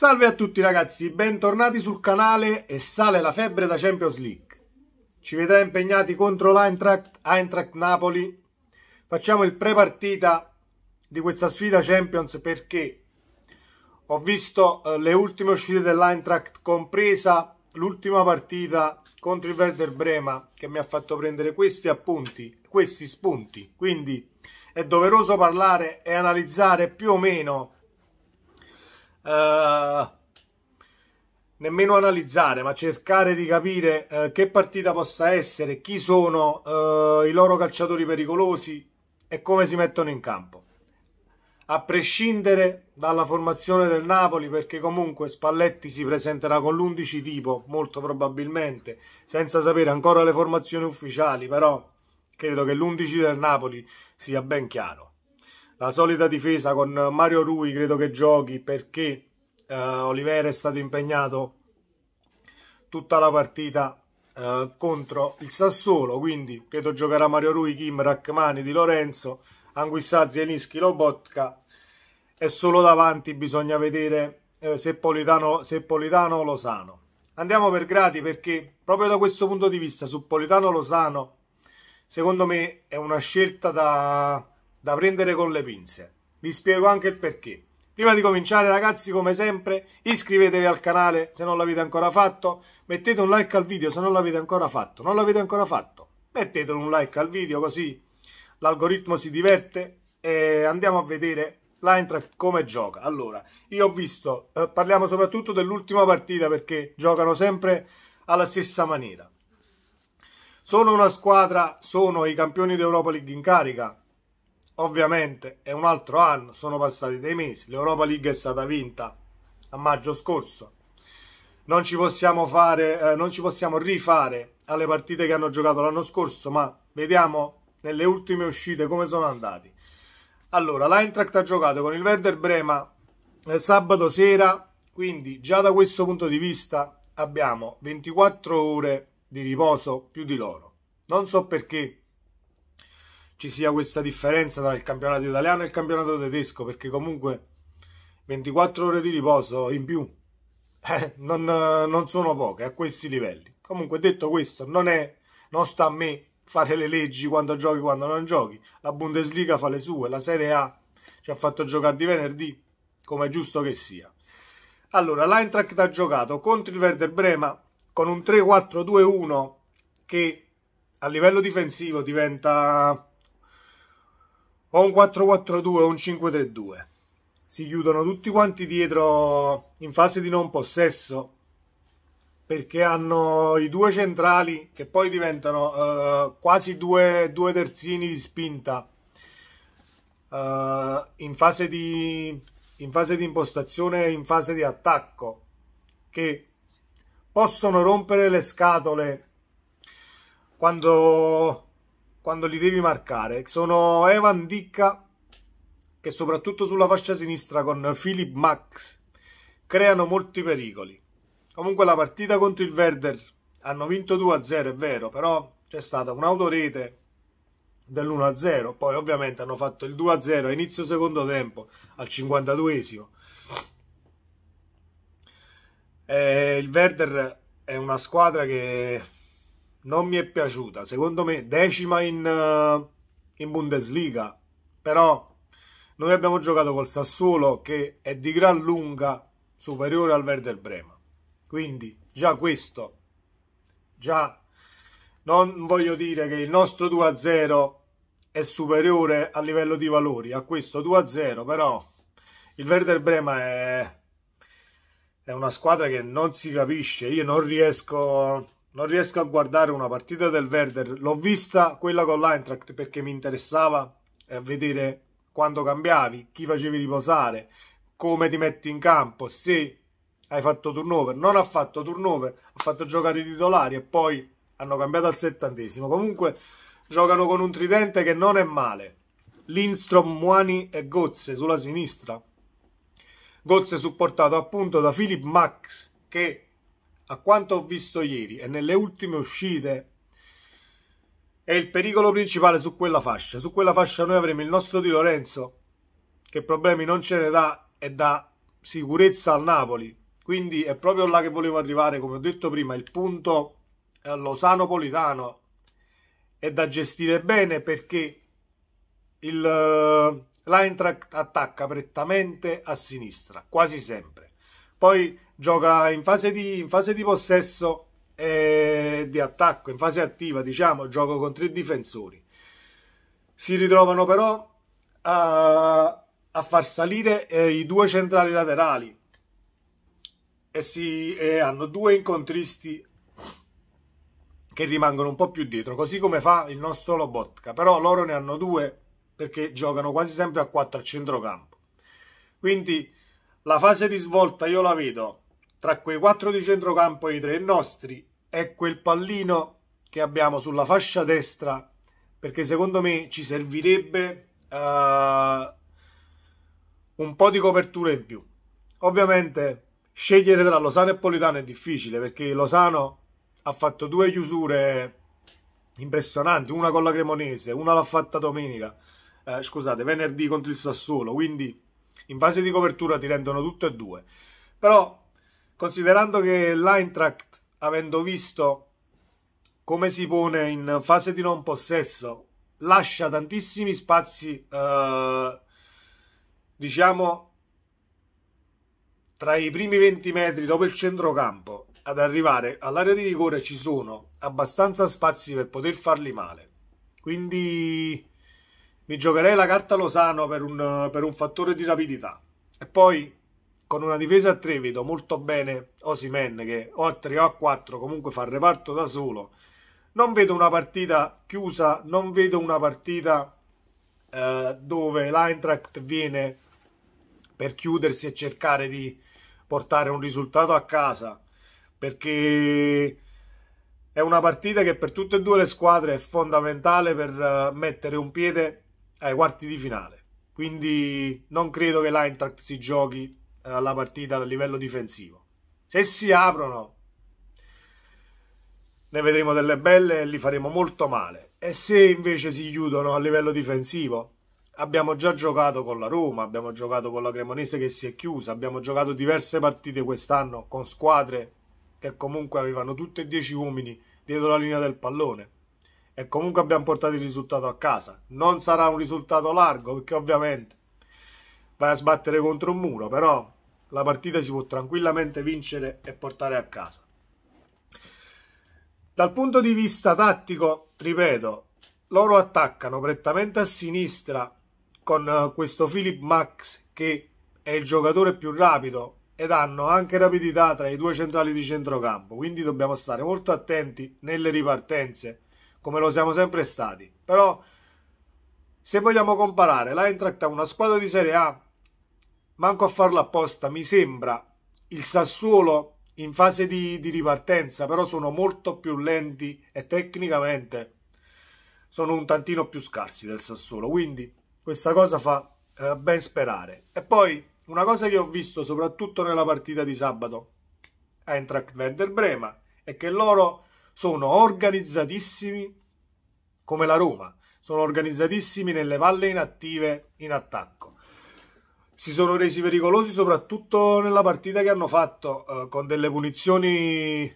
Salve a tutti ragazzi, bentornati sul canale e sale la febbre da Champions League. Ci vedrà impegnati contro l'Eintracht, Eintracht Napoli. Facciamo il pre-partita di questa sfida Champions perché ho visto eh, le ultime uscite dell'Eintracht, compresa l'ultima partita contro il Werder Brema che mi ha fatto prendere questi appunti, questi spunti. Quindi è doveroso parlare e analizzare più o meno eh, nemmeno analizzare, ma cercare di capire eh, che partita possa essere, chi sono eh, i loro calciatori pericolosi e come si mettono in campo. A prescindere dalla formazione del Napoli, perché comunque Spalletti si presenterà con l'11 tipo, molto probabilmente, senza sapere ancora le formazioni ufficiali, però credo che l'11 del Napoli sia ben chiaro la solita difesa con Mario Rui credo che giochi perché eh, Olivera è stato impegnato tutta la partita eh, contro il Sassuolo, quindi credo giocherà Mario Rui, Kim, Rachmani, Di Lorenzo, Anguissazzi, Elischi, Lobotka e solo davanti bisogna vedere eh, se, Politano, se Politano o Lozano. Andiamo per gradi perché proprio da questo punto di vista su Politano Lozano secondo me è una scelta da, da prendere con le pinze. Vi spiego anche il perché. Prima di cominciare ragazzi come sempre iscrivetevi al canale se non l'avete ancora fatto, mettete un like al video se non l'avete ancora fatto, non l'avete ancora fatto, mettete un like al video così l'algoritmo si diverte e andiamo a vedere l'Eintracht come gioca. Allora, io ho visto, eh, parliamo soprattutto dell'ultima partita perché giocano sempre alla stessa maniera. Sono una squadra, sono i campioni d'Europa League in carica, Ovviamente è un altro anno, sono passati dei mesi, l'Europa League è stata vinta a maggio scorso. Non ci possiamo, fare, eh, non ci possiamo rifare alle partite che hanno giocato l'anno scorso, ma vediamo nelle ultime uscite come sono andati. Allora, l'Eintracht ha giocato con il Werder Brema eh, sabato sera, quindi già da questo punto di vista abbiamo 24 ore di riposo più di loro. Non so perché ci sia questa differenza tra il campionato italiano e il campionato tedesco, perché comunque 24 ore di riposo in più eh, non, non, sono poche a questi livelli. Comunque detto questo, non, è, non sta a me fare le leggi quando giochi, quando non giochi. La Bundesliga fa le sue, la Serie A ci ha fatto giocare di venerdì, come è giusto che sia. Allora, l'Eintracht ha giocato contro il Werder Brema con un 3-4-2-1 che a livello difensivo diventa o un 4-4-2 o un 5-3-2. Si chiudono tutti quanti dietro in fase di non possesso perché hanno i due centrali che poi diventano uh, quasi due, due, terzini di spinta uh, in, fase di, in fase di impostazione, in fase di attacco, che possono rompere le scatole quando quando li devi marcare. Sono Evan Dicca, che soprattutto sulla fascia sinistra con Philip Max creano molti pericoli. Comunque la partita contro il Werder hanno vinto 2-0, è vero, però c'è stata un'autorete dell'1-0, poi ovviamente hanno fatto il 2-0 a inizio secondo tempo, al 52esimo. E eh, il Werder è una squadra che non mi è piaciuta. Secondo me decima in, eh, in Bundesliga, però noi abbiamo giocato col Sassuolo che è di gran lunga superiore al Werder Brema. Quindi già questo, già non voglio dire che il nostro 2-0 è superiore a livello di valori a questo 2-0, però il Werder Brema è, è una squadra che non si capisce, io non riesco non riesco a guardare una partita del Werder. L'ho vista quella con l'Eintracht perché mi interessava eh, vedere quando cambiavi, chi facevi riposare, come ti metti in campo, se hai fatto turnover. Non ha fatto turnover, ha fatto giocare i titolari e poi hanno cambiato al settantesimo. Comunque giocano con un tridente che non è male. Lindstrom, Muani e Gozze sulla sinistra. Gozze supportato appunto da Philip Max che a quanto ho visto ieri e nelle ultime uscite è il pericolo principale su quella fascia. Su quella fascia noi avremo il nostro Di Lorenzo che problemi non ce ne dà e dà sicurezza al Napoli. Quindi è proprio là che volevo arrivare, come ho detto prima, il punto Losano Politano è da gestire bene perché il, eh, l'Eintracht attacca prettamente a sinistra, quasi sempre. Poi gioca in fase di, in fase di possesso e di attacco, in fase attiva, diciamo, gioco con tre difensori. Si ritrovano però a, a far salire eh, i due centrali laterali e, si, e hanno due incontristi che rimangono un po' più dietro, così come fa il nostro Lobotka, però loro ne hanno due perché giocano quasi sempre a 4 a centrocampo. Quindi la fase di svolta io la vedo tra quei quattro di centrocampo e i tre nostri è quel pallino che abbiamo sulla fascia destra perché secondo me ci servirebbe uh, un po' di copertura in più. Ovviamente scegliere tra Lozano e Politano è difficile perché Lozano ha fatto due chiusure impressionanti, una con la Cremonese, una l'ha fatta domenica, eh, scusate, venerdì contro il Sassuolo, quindi in fase di copertura ti rendono tutte e due. Però considerando che l'Eintracht, avendo visto come si pone in fase di non possesso, lascia tantissimi spazi, eh, diciamo, tra i primi 20 metri dopo il centrocampo ad arrivare all'area di rigore ci sono abbastanza spazi per poter farli male. Quindi mi giocherei la carta Losano per un, per un fattore di rapidità. E poi con una difesa a tre vedo molto bene Osimen che o a tre o a quattro comunque fa il reparto da solo. Non vedo una partita chiusa, non vedo una partita eh, dove l'Eintracht viene per chiudersi e cercare di portare un risultato a casa perché è una partita che per tutte e due le squadre è fondamentale per eh, mettere un piede ai quarti di finale. Quindi non credo che l'Eintracht si giochi eh, alla partita a livello difensivo. Se si aprono, ne vedremo delle belle e li faremo molto male. E se invece si chiudono a livello difensivo, abbiamo già giocato con la Roma, abbiamo giocato con la Cremonese che si è chiusa, abbiamo giocato diverse partite quest'anno con squadre che comunque avevano tutte e dieci uomini dietro la linea del pallone e comunque abbiamo portato il risultato a casa. Non sarà un risultato largo perché ovviamente vai a sbattere contro un muro, però la partita si può tranquillamente vincere e portare a casa. Dal punto di vista tattico, ripeto, loro attaccano prettamente a sinistra con eh, questo Philip Max che è il giocatore più rapido ed hanno anche rapidità tra i due centrali di centrocampo, quindi dobbiamo stare molto attenti nelle ripartenze, come lo siamo sempre stati. Però se vogliamo comparare l'Eintracht a una squadra di Serie A manco a farlo apposta, mi sembra il Sassuolo in fase di, di, ripartenza, però sono molto più lenti e tecnicamente sono un tantino più scarsi del Sassuolo, quindi questa cosa fa eh, ben sperare. E poi una cosa che ho visto soprattutto nella partita di sabato a Eintracht Werder Brema è che loro sono organizzatissimi come la Roma, sono organizzatissimi nelle valle inattive in attacco si sono resi pericolosi soprattutto nella partita che hanno fatto eh, con delle punizioni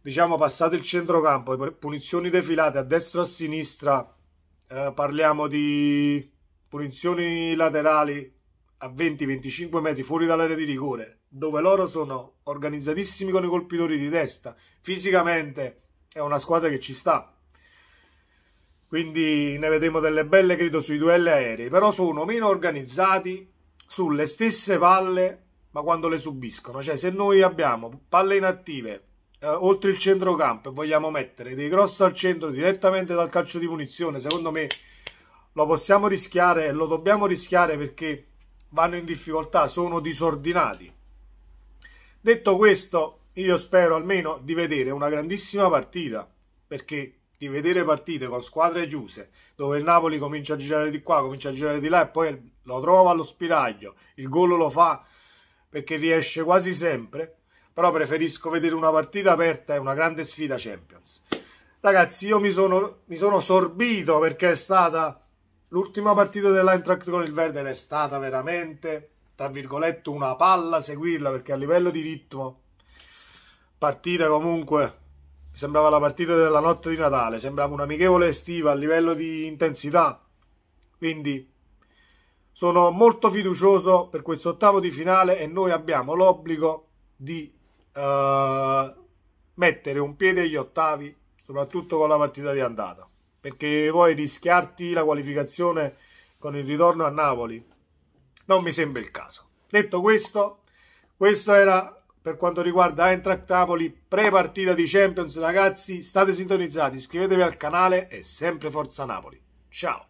diciamo passate il centrocampo punizioni defilate a destra e a sinistra eh, parliamo di punizioni laterali a 20-25 metri fuori dall'area di rigore dove loro sono organizzatissimi con i colpitori di testa fisicamente è una squadra che ci sta quindi ne vedremo delle belle credo sui duelli aerei però sono meno organizzati sulle stesse palle ma quando le subiscono. Cioè se noi abbiamo palle inattive eh, oltre il centrocampo e vogliamo mettere dei cross al centro direttamente dal calcio di punizione, secondo me lo possiamo rischiare e lo dobbiamo rischiare perché vanno in difficoltà, sono disordinati. Detto questo, io spero almeno di vedere una grandissima partita perché di vedere partite con squadre chiuse, dove il Napoli comincia a girare di qua, comincia a girare di là e poi lo trova allo spiraglio, il gol lo fa perché riesce quasi sempre, però preferisco vedere una partita aperta e una grande sfida Champions. Ragazzi, io mi sono, mi sono sorbito perché è stata l'ultima partita dell'Eintracht con il Verden, è stata veramente, tra virgolette, una palla seguirla perché a livello di ritmo partita comunque sembrava la partita della notte di Natale, sembrava un'amichevole estiva a livello di intensità. Quindi sono molto fiducioso per questo ottavo di finale e noi abbiamo l'obbligo di uh, mettere un piede agli ottavi, soprattutto con la partita di andata, perché vuoi rischiarti la qualificazione con il ritorno a Napoli non mi sembra il caso. Detto questo, questo era per quanto riguarda Eintracht Napoli pre-partita di Champions, ragazzi, state sintonizzati, iscrivetevi al canale e sempre Forza Napoli. Ciao!